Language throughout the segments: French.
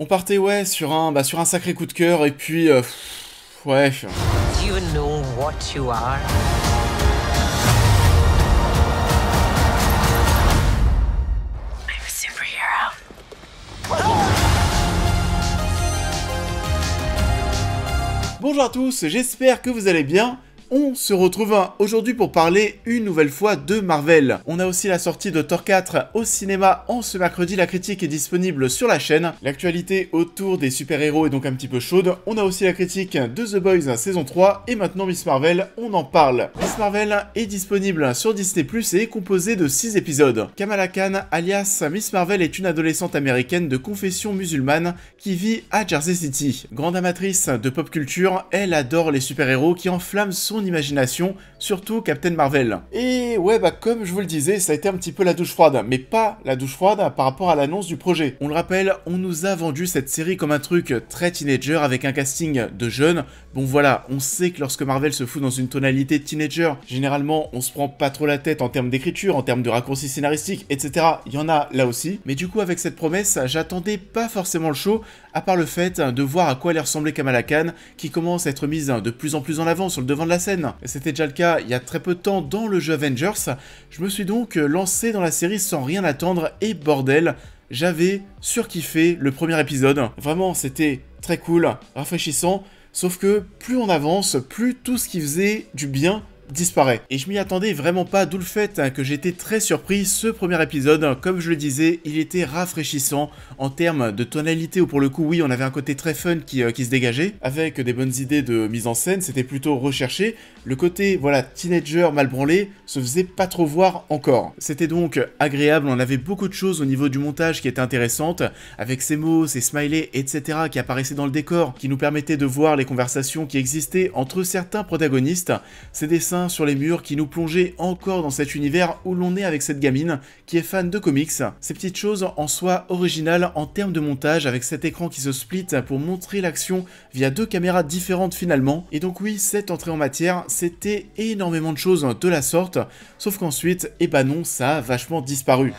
On partait, ouais, sur un, bah, sur un sacré coup de cœur, et puis... Euh, ouais... Bonjour à tous, j'espère que vous allez bien. On se retrouve aujourd'hui pour parler une nouvelle fois de Marvel. On a aussi la sortie de Thor 4 au cinéma en ce mercredi, la critique est disponible sur la chaîne. L'actualité autour des super-héros est donc un petit peu chaude. On a aussi la critique de The Boys saison 3 et maintenant Miss Marvel, on en parle. Miss Marvel est disponible sur Disney+, et est composée de 6 épisodes. Kamala Khan, alias Miss Marvel, est une adolescente américaine de confession musulmane qui vit à Jersey City. Grande amatrice de pop culture, elle adore les super-héros qui enflamment son imagination, surtout Captain Marvel. Et ouais, bah comme je vous le disais, ça a été un petit peu la douche froide, mais pas la douche froide par rapport à l'annonce du projet. On le rappelle, on nous a vendu cette série comme un truc très teenager avec un casting de jeunes. Bon voilà, on sait que lorsque Marvel se fout dans une tonalité teenager, généralement on se prend pas trop la tête en termes d'écriture, en termes de raccourcis scénaristiques, etc. Il y en a là aussi. Mais du coup, avec cette promesse, j'attendais pas forcément le show, à part le fait de voir à quoi elle ressemblait Kamala Khan, qui commence à être mise de plus en plus en avant sur le devant de la scène. C'était déjà le cas il y a très peu de temps dans le jeu Avengers, je me suis donc lancé dans la série sans rien attendre et bordel, j'avais surkiffé le premier épisode. Vraiment, c'était très cool, rafraîchissant, sauf que plus on avance, plus tout ce qui faisait du bien disparaît. Et je m'y attendais vraiment pas, d'où le fait hein, que j'étais très surpris. Ce premier épisode, comme je le disais, il était rafraîchissant en termes de tonalité, où pour le coup, oui, on avait un côté très fun qui, euh, qui se dégageait, avec des bonnes idées de mise en scène, c'était plutôt recherché. Le côté, voilà, teenager mal branlé, se faisait pas trop voir encore. C'était donc agréable, on avait beaucoup de choses au niveau du montage qui étaient intéressantes, avec ces mots, ces smileys, etc., qui apparaissaient dans le décor, qui nous permettaient de voir les conversations qui existaient entre certains protagonistes. Ces dessins sur les murs qui nous plongeaient encore dans cet univers où l'on est avec cette gamine qui est fan de comics. Ces petites choses en soi originales en termes de montage avec cet écran qui se split pour montrer l'action via deux caméras différentes finalement. Et donc oui, cette entrée en matière, c'était énormément de choses de la sorte, sauf qu'ensuite, et eh bah ben non, ça a vachement disparu.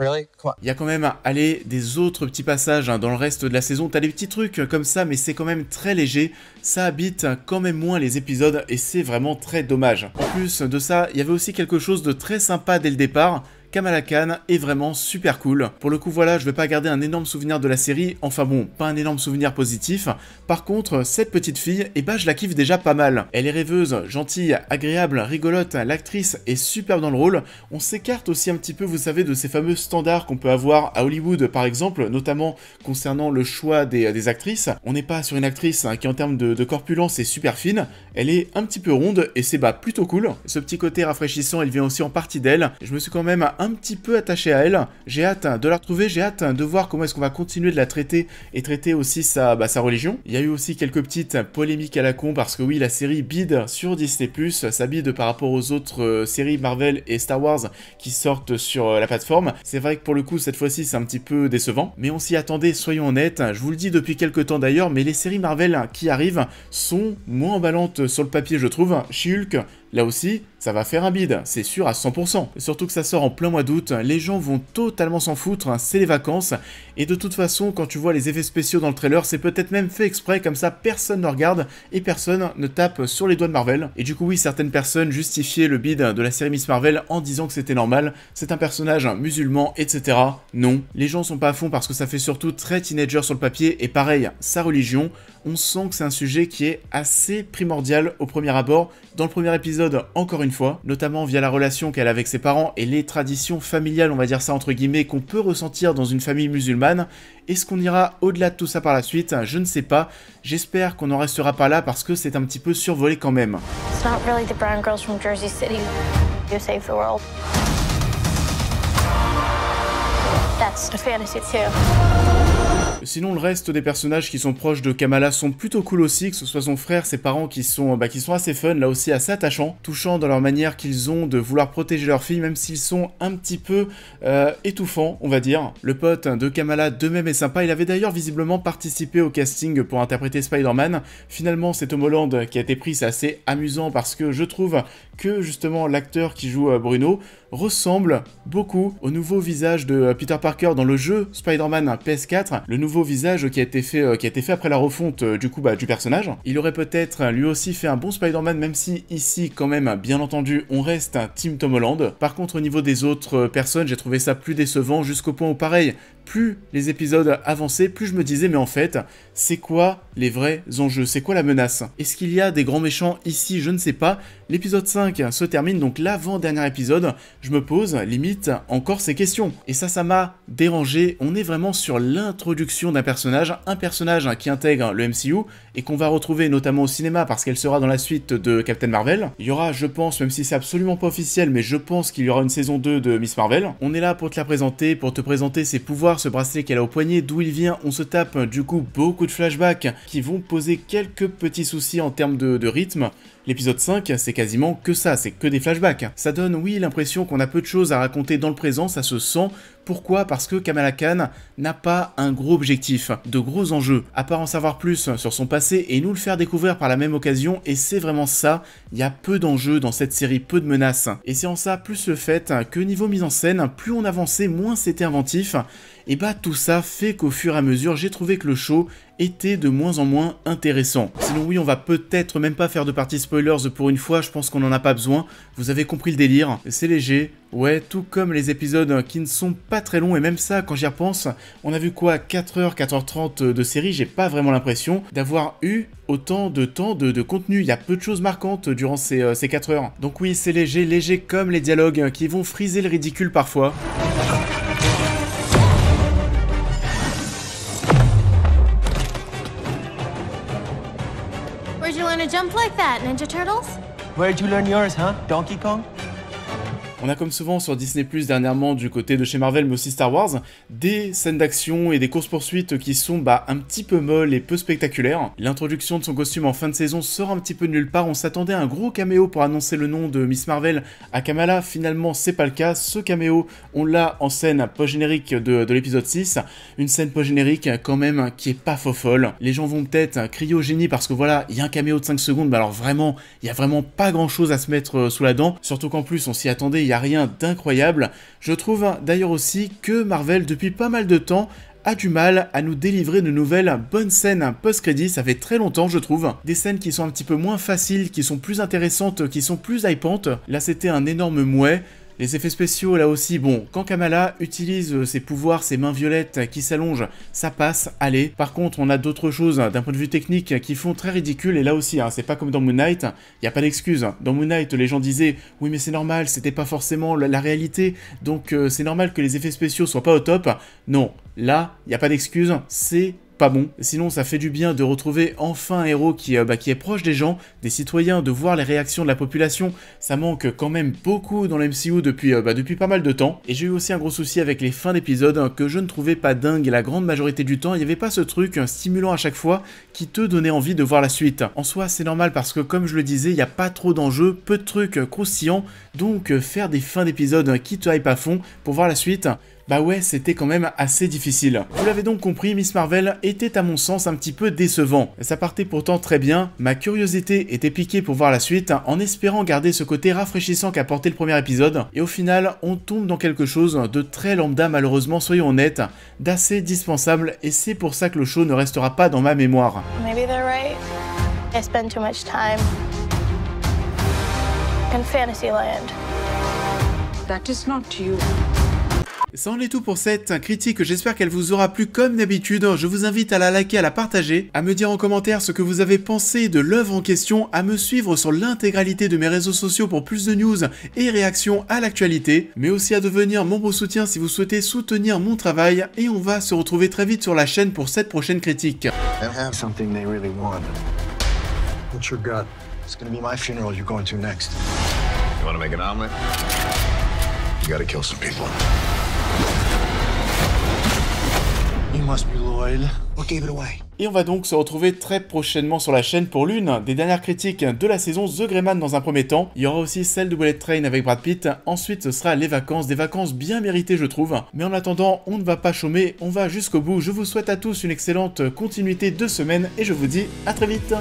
Il y a quand même, aller des autres petits passages hein, dans le reste de la saison. T'as des petits trucs comme ça, mais c'est quand même très léger. Ça habite quand même moins les épisodes et c'est vraiment très dommage. En plus de ça, il y avait aussi quelque chose de très sympa dès le départ Kamala Khan est vraiment super cool. Pour le coup voilà, je vais pas garder un énorme souvenir de la série, enfin bon, pas un énorme souvenir positif. Par contre, cette petite fille, eh ben, je la kiffe déjà pas mal. Elle est rêveuse, gentille, agréable, rigolote, l'actrice est super dans le rôle. On s'écarte aussi un petit peu, vous savez, de ces fameux standards qu'on peut avoir à Hollywood par exemple, notamment concernant le choix des, actrices. On n'est pas sur une actrice hein, qui en termes de, corpulence est super fine, elle est un petit peu ronde et c'est bah plutôt cool. Ce petit côté rafraîchissant, il vient aussi en partie d'elle. Je me suis quand même un petit peu attaché à elle. J'ai hâte de la retrouver, j'ai hâte de voir comment est-ce qu'on va continuer de la traiter et traiter aussi sa, bah, sa religion. Il y a eu aussi quelques petites polémiques à la con parce que oui, la série bide sur Disney+, ça bide par rapport aux autres euh, séries Marvel et Star Wars qui sortent sur euh, la plateforme. C'est vrai que pour le coup, cette fois-ci, c'est un petit peu décevant, mais on s'y attendait, soyons honnêtes. Je vous le dis depuis quelques temps d'ailleurs, mais les séries Marvel qui arrivent sont moins emballantes sur le papier, je trouve. She-Hulk Là aussi, ça va faire un bide, c'est sûr à 100%. Surtout que ça sort en plein mois d'août, les gens vont totalement s'en foutre, hein, c'est les vacances, et de toute façon, quand tu vois les effets spéciaux dans le trailer, c'est peut-être même fait exprès, comme ça personne ne regarde et personne ne tape sur les doigts de Marvel. Et du coup, oui, certaines personnes justifiaient le bide de la série Miss Marvel en disant que c'était normal, c'est un personnage musulman, etc. Non, les gens sont pas à fond parce que ça fait surtout très teenager sur le papier, et pareil, sa religion, on sent que c'est un sujet qui est assez primordial au premier abord, dans le premier épisode encore une fois, notamment via la relation qu'elle a avec ses parents et les traditions familiales, on va dire ça entre guillemets, qu'on peut ressentir dans une famille musulmane. Est-ce qu'on ira au-delà de tout ça par la suite Je ne sais pas. J'espère qu'on en restera pas là parce que c'est un petit peu survolé quand même. Jersey Sinon, le reste des personnages qui sont proches de Kamala sont plutôt cool aussi, que ce soit son frère, ses parents qui sont, bah, qui sont assez fun, là aussi assez attachants, touchants dans leur manière qu'ils ont de vouloir protéger leur fille, même s'ils sont un petit peu euh, étouffants, on va dire. Le pote de Kamala, de même, est sympa. Il avait d'ailleurs visiblement participé au casting pour interpréter Spider-Man. Finalement, c'est Tom Holland qui a été pris, c'est assez amusant parce que je trouve que justement l'acteur qui joue euh, Bruno ressemble beaucoup au nouveau visage de euh, Peter Parker dans le jeu Spider-Man PS4, le nouveau visage qui a été fait, euh, qui a été fait après la refonte euh, du coup bah, du personnage. Il aurait peut-être lui aussi fait un bon Spider-Man, même si ici, quand même, bien entendu, on reste un Team Tom Par contre, au niveau des autres personnes, j'ai trouvé ça plus décevant jusqu'au point où, pareil, plus les épisodes avançaient, plus je me disais mais en fait, c'est quoi les vrais enjeux C'est quoi la menace Est-ce qu'il y a des grands méchants ici Je ne sais pas. L'épisode 5 se termine donc l'avant-dernier épisode, je me pose limite encore ces questions. Et ça ça m'a dérangé, on est vraiment sur l'introduction d'un personnage, un personnage qui intègre le MCU et qu'on va retrouver notamment au cinéma parce qu'elle sera dans la suite de Captain Marvel. Il y aura, je pense, même si c'est absolument pas officiel, mais je pense qu'il y aura une saison 2 de Miss Marvel. On est là pour te la présenter, pour te présenter ses pouvoirs ce bracelet qu'elle a au poignet, d'où il vient, on se tape du coup beaucoup de flashbacks qui vont poser quelques petits soucis en termes de rythme. L'épisode 5, c'est quasiment que ça, c'est que des flashbacks. Ça donne, oui, l'impression qu'on a peu de choses à raconter dans le présent, ça se sent. Pourquoi Parce que Kamala Khan n'a pas un gros objectif, de gros enjeux. À part en savoir plus sur son passé et nous le faire découvrir par la même occasion, et c'est vraiment ça, il y a peu d'enjeux dans cette série, peu de menaces. Et c'est en ça, plus le fait que niveau mise en scène, plus on avançait, moins c'était inventif. Et bah tout ça fait qu'au fur et à mesure, j'ai trouvé que le show était de moins en moins intéressant. Sinon oui, on va peut-être même pas faire de partie spoilers pour une fois, je pense qu'on en a pas besoin. Vous avez compris le délire, c'est léger. Ouais, tout comme les épisodes qui ne sont pas très longs, et même ça, quand j'y repense, on a vu quoi 4h, 4h30 de série, j'ai pas vraiment l'impression d'avoir eu autant de temps de, de, contenu. Il y a peu de choses marquantes durant ces, euh, ces 4 heures. Donc oui, c'est léger, léger comme les dialogues qui vont friser le ridicule parfois. like that, Ninja Turtles. Where'd you learn yours, huh? Donkey Kong? On a comme souvent sur Disney Plus dernièrement du côté de chez Marvel mais aussi Star Wars, des scènes d'action et des courses-poursuites qui sont bah, un petit peu molles et peu spectaculaires. L'introduction de son costume en fin de saison sort un petit peu nulle part, on s'attendait à un gros caméo pour annoncer le nom de Miss Marvel à Kamala, finalement c'est pas le cas, ce caméo on l'a en scène post-générique de, l'épisode 6, une scène post-générique quand même qui est pas fofolle Les gens vont peut-être crier au génie parce que voilà, il y a un caméo de 5 secondes, Mais alors vraiment, il y a vraiment pas grand chose à se mettre euh, sous la dent, surtout qu'en plus on s'y attendait il n'y a rien d'incroyable. Je trouve hein, d'ailleurs aussi que Marvel, depuis pas mal de temps, a du mal à nous délivrer de nouvelles bonnes scènes post-crédit, ça fait très longtemps je trouve. Des scènes qui sont un petit peu moins faciles, qui sont plus intéressantes, qui sont plus hypantes. Là c'était un énorme mouet, les effets spéciaux, là aussi, bon, quand Kamala utilise euh, ses pouvoirs, ses mains violettes euh, qui s'allongent, ça passe, allez. Par contre, on a d'autres choses hein, d'un point de vue technique euh, qui font très ridicule, et là aussi, hein, c'est pas comme dans Moon Knight, il a pas d'excuse. Hein. Dans Moon Knight, les gens disaient, oui mais c'est normal, c'était pas forcément la, réalité, donc c'est normal que les effets spéciaux soient pas au top. Non, là, il a pas d'excuse, c'est pas bon. Sinon, ça fait du bien de retrouver enfin un héros qui, euh, bah, qui est proche des gens, des citoyens, de voir les réactions de la population. Ça manque quand même beaucoup dans l'MCU depuis, euh, bah, depuis pas mal de temps. Et j'ai eu aussi un gros souci avec les fins d'épisodes hein, que je ne trouvais pas dingue la grande majorité du temps. Il n'y avait pas ce truc stimulant à chaque fois qui te donnait envie de voir la suite. En soi, c'est normal parce que, comme je le disais, il n'y a pas trop d'enjeux, peu de trucs euh, croustillants. Donc, faire des fins d'épisodes hein, qui te hype à fond pour voir la suite, bah ouais, c'était quand même assez difficile. Vous l'avez donc compris, Miss Marvel était à mon sens un petit peu décevant. Ça partait pourtant très bien, ma curiosité était piquée pour voir la suite, en espérant garder ce côté rafraîchissant qu'a porté le premier épisode, et au final, on tombe dans quelque chose de très lambda malheureusement, soyons honnêtes, d'assez dispensable, et c'est pour ça que le show ne restera pas dans ma mémoire. Ça en est tout pour cette critique, j'espère qu'elle vous aura plu comme d'habitude. Je vous invite à la liker, à la partager, à me dire en commentaire ce que vous avez pensé de l'œuvre en question, à me suivre sur l'intégralité de mes réseaux sociaux pour plus de news et réactions à l'actualité, mais aussi à devenir mon beau soutien si vous souhaitez soutenir mon travail et on va se retrouver très vite sur la chaîne pour cette prochaine critique. Et on va donc se retrouver très prochainement sur la chaîne pour l'une des dernières critiques de la saison The Greyman dans un premier temps. Il y aura aussi celle de Bullet Train avec Brad Pitt. Ensuite, ce sera les vacances, des vacances bien méritées je trouve. Mais en attendant, on ne va pas chômer, on va jusqu'au bout. Je vous souhaite à tous une excellente continuité de semaine et je vous dis à très vite.